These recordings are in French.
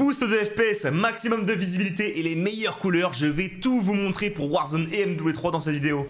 boost de FPS, maximum de visibilité et les meilleures couleurs, je vais tout vous montrer pour Warzone et MW3 dans cette vidéo.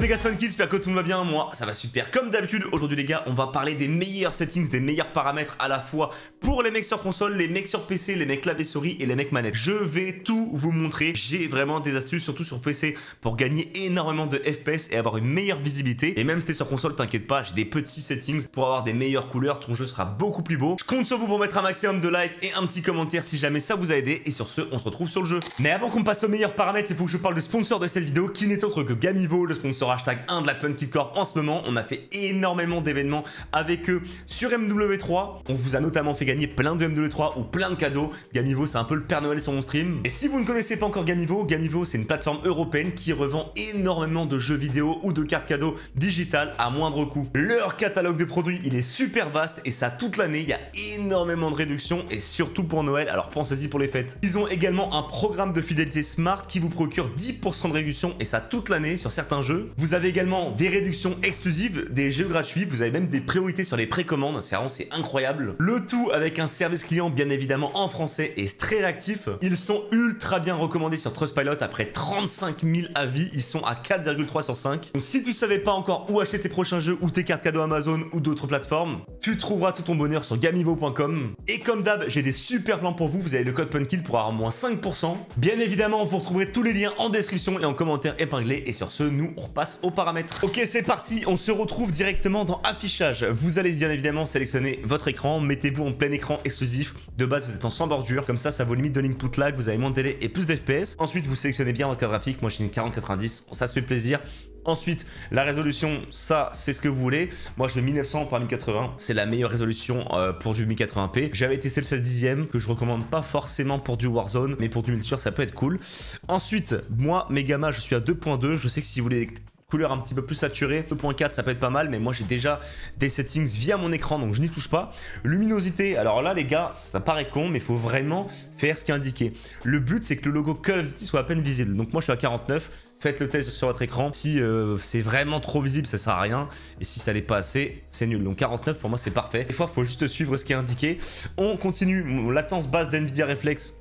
les gars, c'est j'espère que tout va bien, moi ça va super Comme d'habitude, aujourd'hui les gars, on va parler des meilleurs settings, des meilleurs paramètres à la fois pour les mecs sur console, les mecs sur PC, les mecs clavier souris et les mecs manette Je vais tout vous montrer, j'ai vraiment des astuces, surtout sur PC, pour gagner énormément de FPS et avoir une meilleure visibilité Et même si t'es sur console, t'inquiète pas, j'ai des petits settings pour avoir des meilleures couleurs, ton jeu sera beaucoup plus beau Je compte sur vous pour mettre un maximum de likes et un petit commentaire si jamais ça vous a aidé Et sur ce, on se retrouve sur le jeu Mais avant qu'on passe aux meilleurs paramètres, il faut que je parle du sponsor de cette vidéo qui n'est autre que Gamivo, le sponsor hashtag 1 de la Punky Corp en ce moment. On a fait énormément d'événements avec eux sur MW3. On vous a notamment fait gagner plein de MW3 ou plein de cadeaux. Gamivo, c'est un peu le Père Noël sur mon stream. Et si vous ne connaissez pas encore Gamivo, Gamivo, c'est une plateforme européenne qui revend énormément de jeux vidéo ou de cartes cadeaux digitales à moindre coût. Leur catalogue de produits, il est super vaste et ça toute l'année. Il y a énormément de réductions et surtout pour Noël. Alors pensez-y pour les fêtes. Ils ont également un programme de fidélité smart qui vous procure 10% de réduction et ça toute l'année sur certains jeux. Vous avez également des réductions exclusives, des jeux gratuits, vous avez même des priorités sur les précommandes, c'est incroyable. Le tout avec un service client bien évidemment en français et très réactif. Ils sont ultra bien recommandés sur Trustpilot après 35 000 avis, ils sont à 4,3 sur 5. Donc si tu savais pas encore où acheter tes prochains jeux ou tes cartes cadeaux Amazon ou d'autres plateformes, tu trouveras tout ton bonheur sur gamivo.com. Et comme d'hab, j'ai des super plans pour vous, vous avez le code PUNKILL pour avoir moins 5%. Bien évidemment, vous retrouverez tous les liens en description et en commentaire épinglé. Et sur ce, nous on repasse aux paramètres. Ok, c'est parti, on se retrouve directement dans affichage. Vous allez bien évidemment sélectionner votre écran, mettez-vous en plein écran exclusif. De base, vous êtes en sans bordure, comme ça, ça vous limite de l'input lag, vous avez moins de délai et plus d'FPS. Ensuite, vous sélectionnez bien votre graphique, moi j'ai une 4090, ça se fait plaisir. Ensuite, la résolution, ça, c'est ce que vous voulez. Moi, je mets 1900 par 1080. C'est la meilleure résolution euh, pour du 1080p. J'avais testé le 16 dixième, que je recommande pas forcément pour du Warzone, mais pour du multijoueur, ça peut être cool. Ensuite, moi, mes gammas, je suis à 2.2. Je sais que si vous voulez couleur un petit peu plus saturée. 2.4 ça peut être pas mal mais moi j'ai déjà des settings via mon écran donc je n'y touche pas. Luminosité, alors là les gars ça paraît con mais il faut vraiment faire ce qui est indiqué. Le but c'est que le logo Call of Duty soit à peine visible donc moi je suis à 49 faites le test sur votre écran. Si euh, c'est vraiment trop visible, ça sert à rien. Et si ça l'est pas assez, c'est nul. Donc 49 pour moi c'est parfait. Des fois, il faut juste suivre ce qui est indiqué. On continue. Latence basse d'NVIDIA Reflex,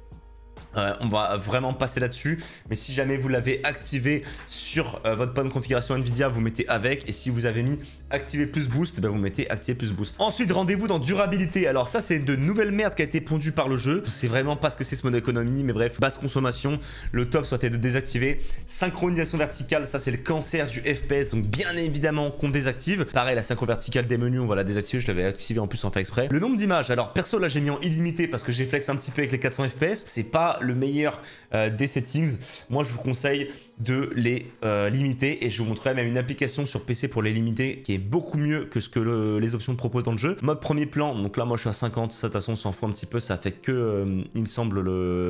on va vraiment passer là-dessus, mais si jamais vous l'avez activé sur euh, votre panne configuration Nvidia, vous mettez avec, et si vous avez mis activer plus boost, eh ben, vous mettez activer plus boost. Ensuite, rendez-vous dans durabilité. Alors ça, c'est de nouvelles merdes qui a été pondue par le jeu. C'est vraiment pas ce que c'est ce mode économie, mais bref, basse consommation, le top soit de désactiver. Synchronisation verticale, ça c'est le cancer du FPS, donc bien évidemment qu'on désactive. Pareil, la synchro verticale des menus, on va la désactiver, je l'avais activé en plus en fait exprès. Le nombre d'images, alors perso là j'ai mis en illimité parce que j'ai flex un petit peu avec les 400 FPS, c'est pas le meilleur euh, des settings, moi je vous conseille de les euh, limiter et je vous montrerai même une application sur PC pour les limiter qui est beaucoup mieux que ce que les options proposent dans le jeu. Mode premier plan, donc là moi je suis à 50, ça de toute façon s'en fout un petit peu, ça fait que euh, il me semble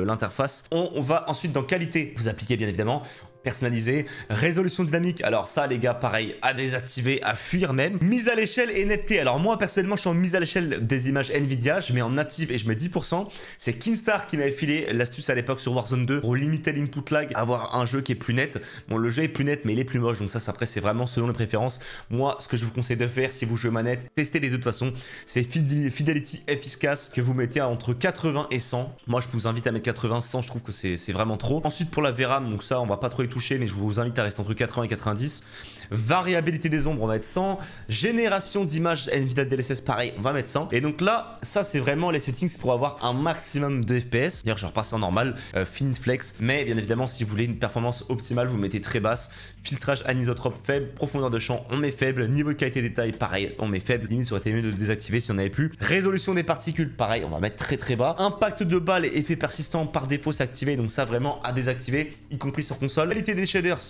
l'interface. On, on va ensuite dans qualité, vous appliquez bien évidemment, personnalisé. Résolution dynamique, alors ça les gars, pareil, à désactiver, à fuir même. Mise à l'échelle et netteté. Alors moi personnellement, je suis en mise à l'échelle des images Nvidia, je mets en native et je mets 10%. C'est Kingstar qui m'avait filé l'astuce à l'époque sur Warzone 2 pour limiter l'input lag, avoir un jeu qui est plus net. Bon, le jeu est plus net, mais il est plus moche, donc ça, après, c'est vraiment selon les préférences. Moi, ce que je vous conseille de faire si vous jouez manette, testez les deux de toute façon, c'est Fidelity Efficace que vous mettez à entre 80 et 100. Moi, je vous invite à mettre 80, 100, je trouve que c'est vraiment trop. Ensuite, pour la VRAM, donc ça, on va pas trop toucher, mais je vous invite à rester entre 80 et 90. Variabilité des ombres, on va mettre 100. Génération d'images NVIDIA DLSS, pareil, on va mettre 100. Et donc là, ça, c'est vraiment les settings pour avoir un maximum de FPS. D'ailleurs, je repasse en normal, euh, flex. Mais bien évidemment, si vous voulez une performance optimale, vous mettez très basse. Filtrage anisotrope faible, profondeur de champ, on met faible. Niveau de qualité détail, pareil, on met faible. Limite, ça aurait été mieux de le désactiver si on n'avait plus Résolution des particules, pareil, on va mettre très très bas. Impact de balle et effet persistant, par défaut, c'est activé. Donc ça, vraiment à désactiver, y compris sur console. Qualité des shaders,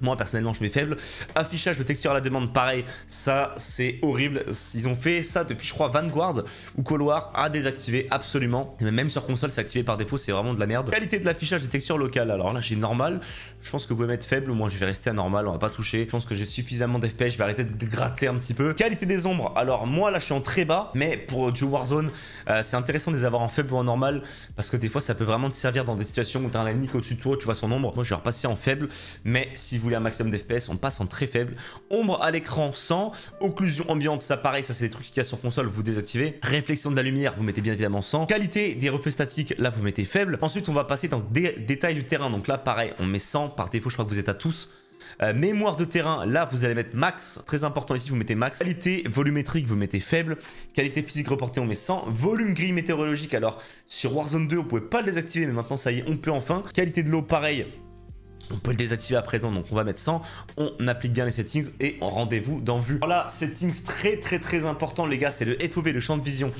moi personnellement je mets faible. Affichage de texture à la demande, pareil, ça c'est horrible. Ils ont fait ça depuis je crois Vanguard ou couloir à désactiver absolument. même sur console c'est activé par défaut, c'est vraiment de la merde. Qualité de l'affichage des textures locales, alors là j'ai normal. Je pense que vous pouvez mettre faible, moi je vais rester à normal, on va pas toucher. Je pense que j'ai suffisamment d'FPS, je vais arrêter de gratter un petit peu. Qualité des ombres, alors moi là je suis en très bas, mais pour du Warzone euh, c'est intéressant de les avoir en faible ou en normal parce que des fois ça peut vraiment te servir dans des situations où t'as un ennemi au-dessus de toi, tu vois son ombre. Moi je vais repasser en faible, mais si vous voulez un maximum d'FPS, on passe en très faible. Ombre à l'écran 100, occlusion ambiante, ça pareil, ça c'est des trucs qui y a sur console, vous désactivez. Réflexion de la lumière, vous mettez bien évidemment 100. Qualité des reflets statiques, là vous mettez faible. Ensuite on va passer dans des du terrain, donc là pareil, on met 100, par défaut je crois que vous êtes à tous. Euh, mémoire de terrain, là vous allez mettre max, très important ici vous mettez max. Qualité volumétrique vous mettez faible, qualité physique reportée on met 100, volume gris météorologique alors sur Warzone 2 on pouvait pas le désactiver mais maintenant ça y est on peut enfin. Qualité de l'eau pareil on peut le désactiver à présent, donc on va mettre 100. On applique bien les settings et rendez-vous dans vue. Voilà, settings très très très important les gars, c'est le FOV, le champ de vision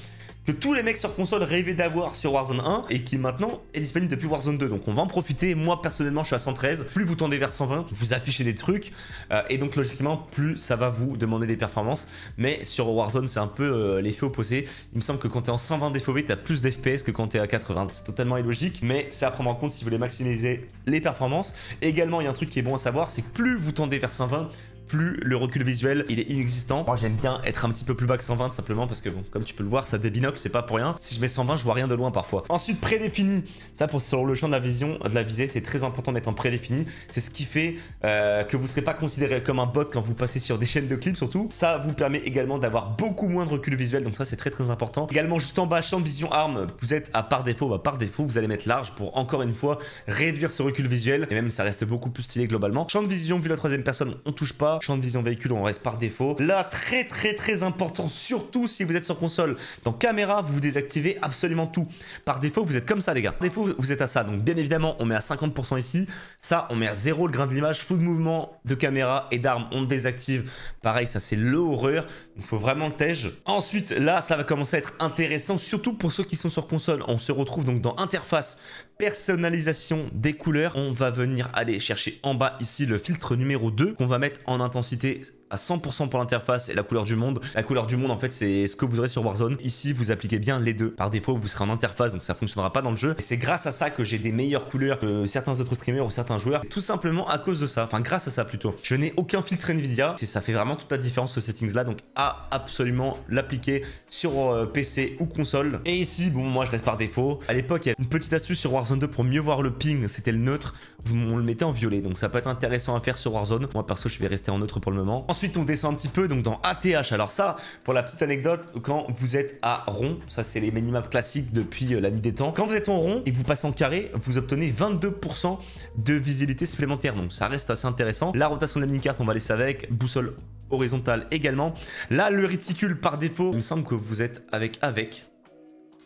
que tous les mecs sur console rêvaient d'avoir sur Warzone 1 et qui maintenant est disponible depuis Warzone 2. Donc on va en profiter. Moi personnellement, je suis à 113. Plus vous tendez vers 120, vous affichez des trucs euh, et donc logiquement, plus ça va vous demander des performances. Mais sur Warzone, c'est un peu euh, l'effet opposé. Il me semble que quand es en 120 tu as plus d'FPS que quand tu es à 80. C'est totalement illogique, mais c'est à prendre en compte si vous voulez maximiser les performances. Également, il y a un truc qui est bon à savoir, c'est que plus vous tendez vers 120, plus le recul visuel il est inexistant. Moi j'aime bien être un petit peu plus bas que 120 simplement parce que bon, comme tu peux le voir, ça débinocle c'est pas pour rien. Si je mets 120, je vois rien de loin parfois. Ensuite, prédéfini. Ça pour sur le champ de la vision, de la visée, c'est très important d'être en prédéfini. C'est ce qui fait euh, que vous serez pas considéré comme un bot quand vous passez sur des chaînes de clips surtout. Ça vous permet également d'avoir beaucoup moins de recul visuel, donc ça c'est très très important. Également juste en bas, champ de vision arme, vous êtes à par défaut, bah, par défaut vous allez mettre large pour encore une fois réduire ce recul visuel et même ça reste beaucoup plus stylé globalement. Champ de vision vu la troisième personne, on touche pas. Champ de vision véhicule, on reste par défaut. Là, très très très important, surtout si vous êtes sur console. Dans caméra, vous désactivez absolument tout. Par défaut, vous êtes comme ça les gars. Par défaut, vous êtes à ça. Donc bien évidemment, on met à 50% ici. Ça, on met à zéro le grain de l'image, full mouvement de caméra et d'armes, on désactive. Pareil, ça c'est l'horreur. Il faut vraiment le tège. Ensuite, là, ça va commencer à être intéressant, surtout pour ceux qui sont sur console. On se retrouve donc dans interface personnalisation des couleurs. On va venir aller chercher en bas ici le filtre numéro 2 qu'on va mettre en intensité à 100% pour l'interface et la couleur du monde. La couleur du monde, en fait, c'est ce que vous aurez sur Warzone. Ici, vous appliquez bien les deux. Par défaut, vous serez en interface, donc ça fonctionnera pas dans le jeu. Et c'est grâce à ça que j'ai des meilleures couleurs que certains autres streamers ou certains joueurs. Tout simplement à cause de ça. Enfin, grâce à ça plutôt. Je n'ai aucun filtre Nvidia. Ça fait vraiment toute la différence ce settings-là. Donc, à absolument l'appliquer sur euh, PC ou console. Et ici, bon, moi, je reste par défaut. À l'époque, il y avait une petite astuce sur Warzone 2 pour mieux voir le ping. C'était le neutre. On le mettait en violet. Donc, ça peut être intéressant à faire sur Warzone. Moi, perso, je vais rester en neutre pour le moment. Ensuite, on descend un petit peu donc dans ATH. Alors ça, pour la petite anecdote, quand vous êtes à rond, ça c'est les minimaps classiques depuis euh, la nuit des temps. Quand vous êtes en rond et vous passez en carré, vous obtenez 22% de visibilité supplémentaire. Donc ça reste assez intéressant. La rotation de la carte on va laisser avec. Boussole horizontale également. Là, le réticule par défaut, il me semble que vous êtes avec avec.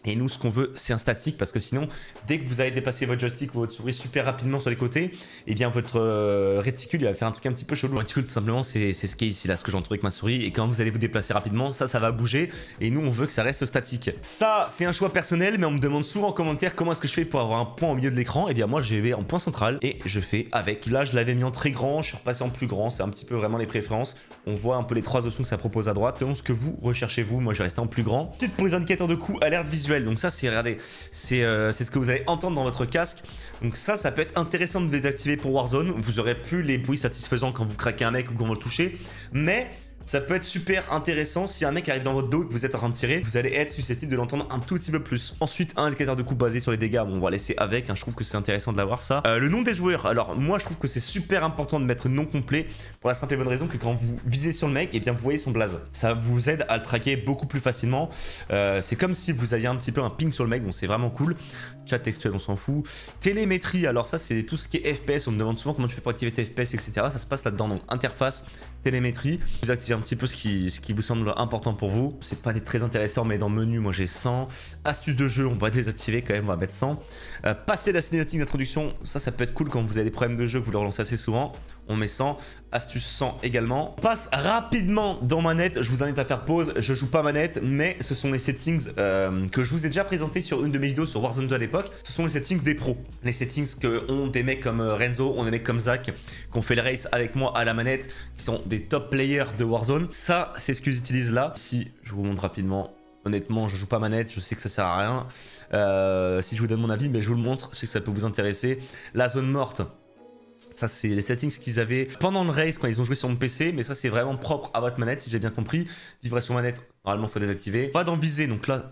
Et nous, ce qu'on veut, c'est un statique parce que sinon, dès que vous allez dépasser votre joystick ou votre souris super rapidement sur les côtés, et eh bien votre euh, réticule il va faire un truc un petit peu chelou. Le réticule, tout simplement, c'est ce qui est ici, là, ce que j'ai avec ma souris. Et quand vous allez vous déplacer rapidement, ça, ça va bouger. Et nous, on veut que ça reste statique. Ça, c'est un choix personnel, mais on me demande souvent en commentaire comment est-ce que je fais pour avoir un point au milieu de l'écran. Et eh bien moi, je vais en point central et je fais avec. Là, je l'avais mis en très grand, je suis repassé en plus grand. C'est un petit peu vraiment les préférences. On voit un peu les trois options que ça propose à droite. Selon ce que vous recherchez, vous, moi, je vais rester en plus grand. Peut-être pour les indicateurs de coût, alerte visuelle donc ça, c'est regardez, euh, c'est ce que vous allez entendre dans votre casque. Donc ça, ça peut être intéressant de désactiver pour Warzone. Vous aurez plus les bruits satisfaisants quand vous craquez un mec ou quand vous le touchez, mais ça peut être super intéressant si un mec arrive dans votre dos que vous êtes en train de tirer, vous allez être susceptible de l'entendre un tout petit peu plus. Ensuite, un indicateur de coup basé sur les dégâts, on va laisser avec, hein. je trouve que c'est intéressant de l'avoir ça. Euh, le nom des joueurs, alors moi je trouve que c'est super important de mettre nom complet pour la simple et bonne raison que quand vous visez sur le mec, et eh bien vous voyez son blaze. Ça vous aide à le traquer beaucoup plus facilement. Euh, c'est comme si vous aviez un petit peu un ping sur le mec, donc c'est vraiment cool. Chat textuel on s'en fout. Télémétrie, alors ça c'est tout ce qui est FPS, on me demande souvent comment tu fais pour activer tes FPS, etc. Ça se passe là-dedans, donc interface, télémétrie, vous activez un petit peu ce qui, ce qui vous semble important pour vous. C'est pas très intéressant, mais dans menu, moi j'ai 100. Astuces de jeu, on va désactiver quand même, on va mettre 100. Euh, passer la cinématique d'introduction, ça, ça peut être cool quand vous avez des problèmes de jeu, que vous le relancez assez souvent on met 100. Astuce 100 également. On passe rapidement dans manette, je vous invite à faire pause, je joue pas manette, mais ce sont les settings euh, que je vous ai déjà présenté sur une de mes vidéos sur Warzone 2 à l'époque, ce sont les settings des pros. Les settings que ont des mecs comme euh, Renzo, on des mecs comme Zach, qui ont fait le race avec moi à la manette, qui sont des top players de Warzone. Ça, c'est ce qu'ils utilisent là. Si je vous montre rapidement, Honnêtement, je joue pas manette, je sais que ça sert à rien. Euh, si je vous donne mon avis, mais je vous le montre, je sais que ça peut vous intéresser. La zone morte, ça, c'est les settings qu'ils avaient pendant le race quand ils ont joué sur mon PC, mais ça, c'est vraiment propre à votre manette, si j'ai bien compris. Vibration manette, normalement, faut désactiver. Pas d'enviser. donc là,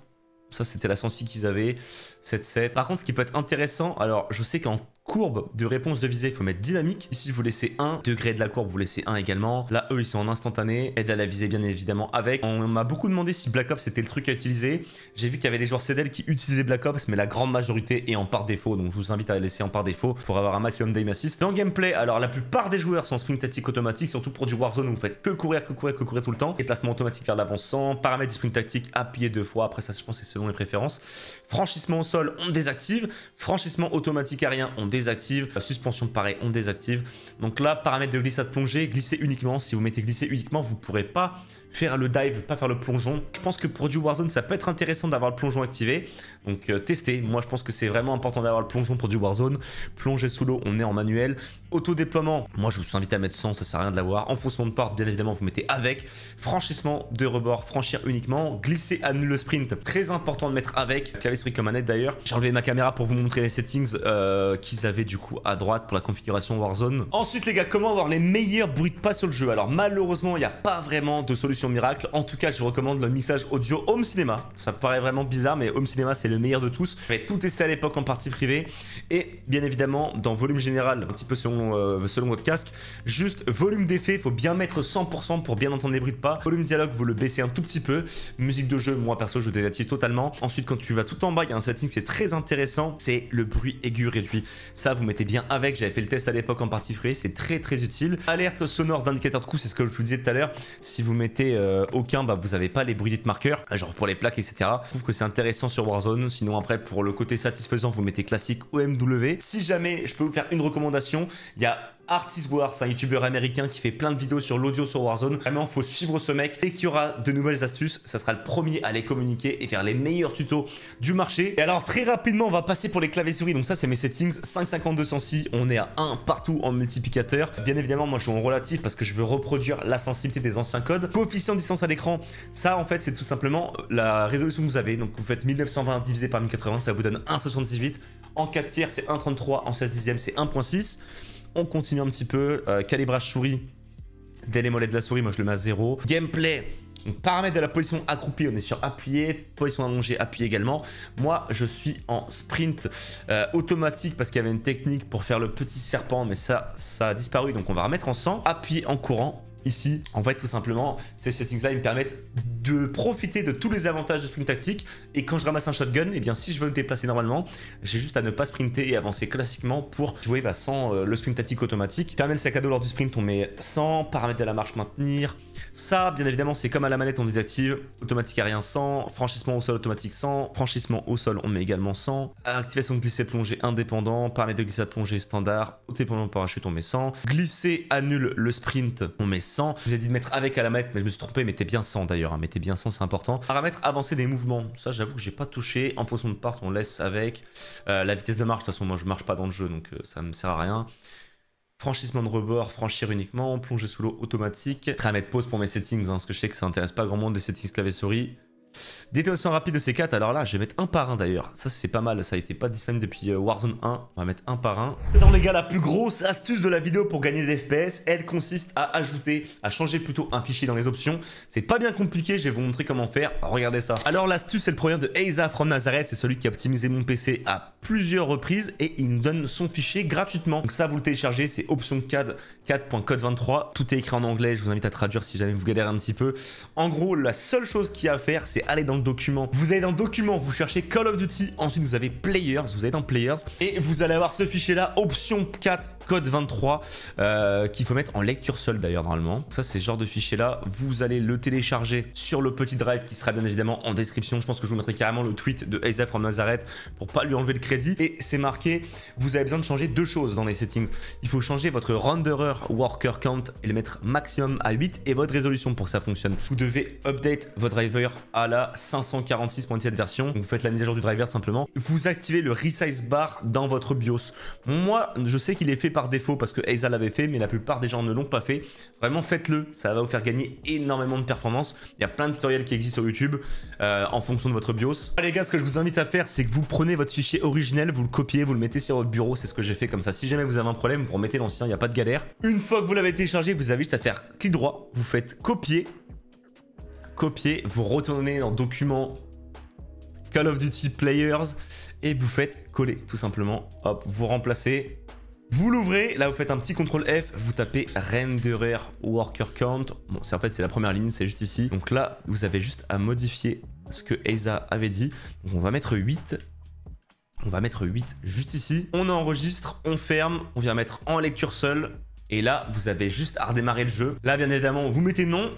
ça, c'était la sensi qu'ils avaient, 7-7. Par contre, ce qui peut être intéressant, alors je sais qu'en courbe de réponse de visée, il faut mettre dynamique. Ici, vous laissez 1. Degré de la courbe, vous laissez 1 également. Là, eux, ils sont en instantané. Aide à la visée, bien évidemment, avec. On m'a beaucoup demandé si Black Ops était le truc à utiliser. J'ai vu qu'il y avait des joueurs CDL qui utilisaient Black Ops, mais la grande majorité est en par défaut. Donc, je vous invite à la laisser en par défaut pour avoir un maximum d'aim assist. Dans gameplay, alors, la plupart des joueurs sont en sprint tactique automatique, surtout pour du Warzone où vous faites que courir, que courir, que courir tout le temps. Déplacement automatique vers l'avant 100. Paramètres du sprint tactique, appuyer deux fois. Après, ça, je pense, c'est selon les préférences. Franchissement au sol, on désactive. Franchissement automatique aérien, on désactive désactive. La suspension, pareil, on désactive. Donc là, paramètre de glissade plongée, glisser uniquement. Si vous mettez glisser uniquement, vous pourrez pas faire le dive, pas faire le plongeon. Je pense que pour du Warzone, ça peut être intéressant d'avoir le plongeon activé. Donc euh, testez. Moi, je pense que c'est vraiment important d'avoir le plongeon pour du Warzone. Plonger sous l'eau, on est en manuel. Autodéploiement moi, je vous invite à mettre 100, ça sert à rien de l'avoir. Enfoncement de porte, bien évidemment, vous mettez avec. Franchissement de rebord, franchir uniquement. Glisser, annuler le sprint, très important de mettre avec. Clavier sprint comme manette d'ailleurs. J'ai enlevé ma caméra pour vous montrer les settings euh, qu'ils avaient du coup à droite pour la configuration Warzone. Ensuite, les gars, comment avoir les meilleurs bruits de pas sur le jeu Alors malheureusement, il n'y a pas vraiment de solution miracle. En tout cas, je vous recommande le mixage audio Home cinéma, Ça paraît vraiment bizarre, mais Home cinéma c'est le meilleur de tous. J'avais tout tester à l'époque en partie privée. Et bien évidemment, dans volume général, un petit peu selon, euh, votre casque, juste volume d'effet, il faut bien mettre 100% pour bien entendre les bruits de pas. Volume dialogue, vous le baissez un tout petit peu. Musique de jeu, moi perso, je désactive totalement. Ensuite, quand tu vas tout en bas, il y a un setting qui est très intéressant, c'est le bruit aigu réduit. Ça, vous mettez bien avec. J'avais fait le test à l'époque en partie privée, c'est très très utile. Alerte sonore d'indicateur de coup, c'est ce que je vous disais tout à l'heure. Si vous mettez euh, aucun, bah, vous avez pas les bruits de marqueurs, genre pour les plaques, etc. Je trouve que c'est intéressant sur Warzone. Sinon, après, pour le côté satisfaisant, vous mettez classique OMW. Si jamais je peux vous faire une recommandation, il y a Artis war c'est un youtubeur américain qui fait plein de vidéos sur l'audio sur Warzone. Vraiment, faut suivre ce mec. et qu'il y aura de nouvelles astuces, ça sera le premier à les communiquer et faire les meilleurs tutos du marché. Et alors, très rapidement, on va passer pour les claviers souris. Donc ça, c'est mes settings. 206. on est à 1 partout en multiplicateur. Bien évidemment, moi, je suis en relatif parce que je veux reproduire la sensibilité des anciens codes. Coefficient de distance à l'écran, ça, en fait, c'est tout simplement la résolution que vous avez. Donc vous faites 1920 divisé par 1080, ça vous donne 1,78. En 4 tiers, c'est 1,33. En 16 dixièmes, c'est 1,6. On continue un petit peu. Euh, calibrage souris. Dès les de la souris, moi je le mets à 0. Gameplay. paramètre de la position accroupie, on est sur appuyer. position allongée, appuyé également. Moi, je suis en sprint euh, automatique parce qu'il y avait une technique pour faire le petit serpent, mais ça, ça a disparu, donc on va remettre en sang. Appuyé en courant, ici. En fait, tout simplement, ces settings-là, me permettent de profiter de tous les avantages de sprint tactique. Et quand je ramasse un shotgun, et eh bien, si je veux me déplacer normalement, j'ai juste à ne pas sprinter et avancer classiquement pour jouer bah, sans euh, le sprint tactique automatique. Permet le sac à dos lors du sprint, on met 100. Paramètres à la marche maintenir. Ça, bien évidemment, c'est comme à la manette, on désactive. Automatique rien, 100. Franchissement au sol automatique 100. Franchissement au sol, on met également 100. Activation de glisser plongée indépendant. Paramètres de glisser plongée standard. Autodépendant parachute, on met 100. Glisser annule le sprint, on met 100. 100. Je vous ai dit de mettre avec à la mettre, mais je me suis trompé. Mettez bien 100 d'ailleurs. Hein, mettez bien 100, c'est important. Paramètres avancés des mouvements. Ça, j'avoue que j'ai pas touché. En fonction de part, on laisse avec. Euh, la vitesse de marche, de toute façon, moi, je marche pas dans le jeu, donc euh, ça me sert à rien. Franchissement de rebord, franchir uniquement, plonger sous l'eau automatique. Très pause pour mes settings, hein, parce que je sais que ça intéresse pas grand monde des settings clavier souris détention rapide de ces 4, alors là, je vais mettre un par un d'ailleurs. Ça, c'est pas mal, ça a été pas disponible depuis euh, Warzone 1. On va mettre un par un. Ça, les gars, la plus grosse astuce de la vidéo pour gagner des FPS, elle consiste à ajouter, à changer plutôt un fichier dans les options. C'est pas bien compliqué, je vais vous montrer comment faire. Regardez ça. Alors, l'astuce, elle provient de Eiza from Nazareth. C'est celui qui a optimisé mon PC à plusieurs reprises et il nous donne son fichier gratuitement. Donc ça, vous le téléchargez, c'est CAD 4.code23. Tout est écrit en anglais, je vous invite à traduire si jamais vous galérez un petit peu. En gros, la seule chose qu'il y a à faire, c'est allez dans le document. Vous allez dans le document, vous cherchez Call of Duty. Ensuite, vous avez Players, vous allez dans Players. Et vous allez avoir ce fichier-là, option 4, code 23, euh, qu'il faut mettre en lecture seule d'ailleurs normalement. Ça, c'est ce genre de fichier-là. Vous allez le télécharger sur le petit drive qui sera bien évidemment en description. Je pense que je vous mettrai carrément le tweet de Azaf from Nazareth pour pas lui enlever le crédit. Et c'est marqué, vous avez besoin de changer deux choses dans les settings. Il faut changer votre renderer worker count et le mettre maximum à 8 et votre résolution pour que ça fonctionne. Vous devez update votre driver à la 546.7 version. vous faites la mise à jour du driver simplement. Vous activez le resize bar dans votre BIOS. Moi, je sais qu'il est fait par défaut parce que Hazel l'avait fait, mais la plupart des gens ne l'ont pas fait. Vraiment, faites-le. Ça va vous faire gagner énormément de performance. Il y a plein de tutoriels qui existent sur YouTube euh, en fonction de votre BIOS. les gars, ce que je vous invite à faire, c'est que vous prenez votre fichier originel, vous le copiez, vous le mettez sur votre bureau. C'est ce que j'ai fait comme ça. Si jamais vous avez un problème, vous remettez l'ancien, il n'y a pas de galère. Une fois que vous l'avez téléchargé, vous avez juste à faire clic droit, vous faites copier copier, vous retournez dans Document, Call of Duty Players, et vous faites coller, tout simplement. Hop, vous remplacez. Vous l'ouvrez, là vous faites un petit contrôle F, vous tapez Renderer Worker Count. Bon, c'est en fait c'est la première ligne, c'est juste ici. Donc là, vous avez juste à modifier ce que Aza avait dit. on va mettre 8 on va mettre 8 juste ici. On enregistre, on ferme, on vient mettre en lecture seule. Et là, vous avez juste à redémarrer le jeu. Là, bien évidemment, vous mettez non,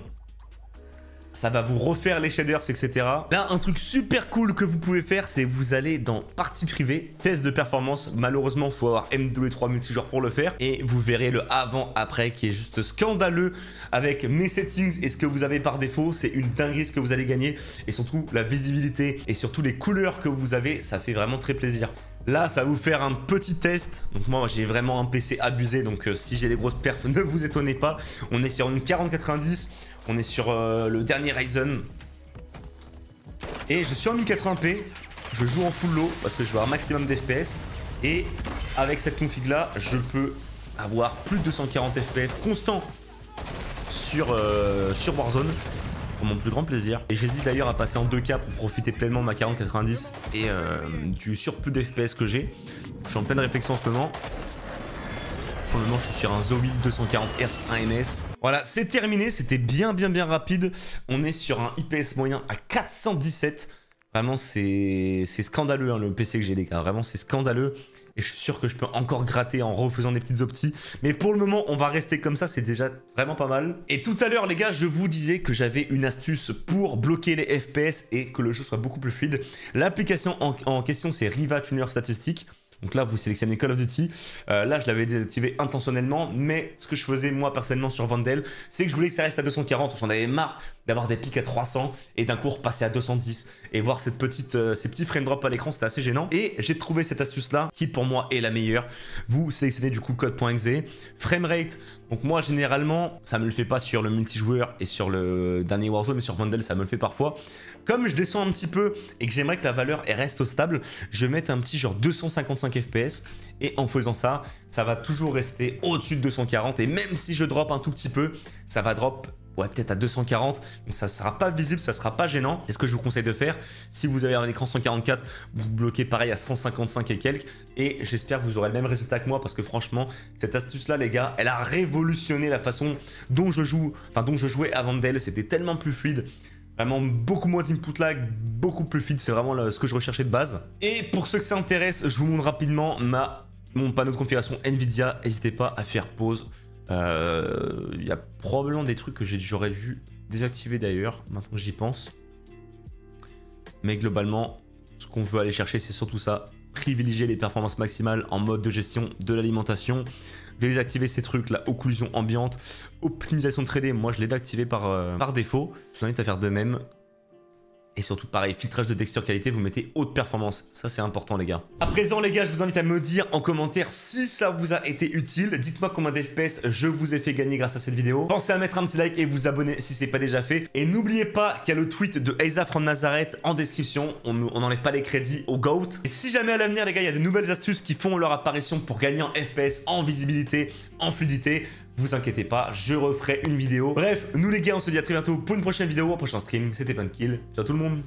ça va vous refaire les shaders, etc. Là, un truc super cool que vous pouvez faire, c'est vous allez dans partie privée, test de performance. Malheureusement, faut avoir MW3 multijoueur pour le faire. Et vous verrez le avant-après qui est juste scandaleux avec mes settings et ce que vous avez par défaut. C'est une dinguerie ce que vous allez gagner. Et surtout, la visibilité et surtout les couleurs que vous avez, ça fait vraiment très plaisir. Là, ça va vous faire un petit test. Donc moi, j'ai vraiment un PC abusé, donc euh, si j'ai des grosses perfs, ne vous étonnez pas. On est sur une 4090, on est sur euh, le dernier Ryzen. Et je suis en 1080p, je joue en full low parce que je veux un maximum d'FPS. Et avec cette config là, je peux avoir plus de 240 FPS constant sur, euh, sur Warzone mon plus grand plaisir. Et j'hésite d'ailleurs à passer en 2K pour profiter pleinement de ma 4090 et euh, du surplus d'FPS que j'ai. Je suis en pleine réflexion en ce moment. Pour le moment, je suis sur un Zowie 240 Hz 1ms. Voilà, c'est terminé. C'était bien, bien, bien rapide. On est sur un IPS moyen à 417. Vraiment, c'est scandaleux hein, le PC que j'ai, les gars. Vraiment, c'est scandaleux. Et je suis sûr que je peux encore gratter en refaisant des petites opties. Mais pour le moment, on va rester comme ça. C'est déjà vraiment pas mal. Et tout à l'heure, les gars, je vous disais que j'avais une astuce pour bloquer les FPS et que le jeu soit beaucoup plus fluide. L'application en, question, c'est Riva Tuner Statistics. Donc là, vous sélectionnez Call of Duty. Euh, là, je l'avais désactivé intentionnellement, mais ce que je faisais moi personnellement sur Vandel, c'est que je voulais que ça reste à 240. J'en avais marre avoir des pics à 300 et d'un coup passer à 210 et voir cette petite, euh, ces petits frame drop à l'écran, c'était assez gênant. Et j'ai trouvé cette astuce là qui pour moi est la meilleure. Vous sélectionnez du coup code.exe, framerate. Donc moi généralement, ça me le fait pas sur le multijoueur et sur le dernier Warzone, mais sur Vandal ça me le fait parfois. Comme je descends un petit peu et que j'aimerais que la valeur reste stable, je vais un petit genre 255 FPS et en faisant ça, ça va toujours rester au-dessus de 240 et même si je drop un tout petit peu, ça va drop peut-être à 240. Donc ça sera pas visible, ça sera pas gênant. C'est ce que je vous conseille de faire. Si vous avez un écran 144, vous bloquez pareil à 155 et quelques. Et j'espère que vous aurez le même résultat que moi parce que franchement, cette astuce-là, les gars, elle a révolutionné la façon dont je joue, enfin dont je jouais avant d'elle C'était tellement plus fluide vraiment beaucoup moins d'input lag, beaucoup plus fluide, c'est vraiment ce que je recherchais de base. Et pour ceux que ça intéresse, je vous montre rapidement ma, mon panneau de configuration Nvidia, n'hésitez pas à faire pause, euh, il y a probablement des trucs que j'aurais dû désactiver d'ailleurs, maintenant que j'y pense. Mais globalement, ce qu'on veut aller chercher, c'est surtout ça. Privilégier les performances maximales en mode de gestion de l'alimentation. Désactiver ces trucs, la occlusion ambiante, optimisation de moi je l'ai activé par, euh, par défaut. Je vous invite à faire de même. Et surtout, pareil, filtrage de texture qualité, vous mettez haute performance. Ça, c'est important, les gars. À présent, les gars, je vous invite à me dire en commentaire si ça vous a été utile. Dites-moi combien d'FPS je vous ai fait gagner grâce à cette vidéo. Pensez à mettre un petit like et vous abonner si ce c'est pas déjà fait. Et n'oubliez pas qu'il y a le tweet de Aiza from Nazareth en description. On n'enlève pas les crédits au GOAT. Et si jamais à l'avenir, les gars, il y a de nouvelles astuces qui font leur apparition pour gagner en FPS, en visibilité, en fluidité. Vous inquiétez pas, je referai une vidéo. Bref, nous les gars, on se dit à très bientôt pour une prochaine vidéo, un prochain stream. C'était Kill. Ciao tout le monde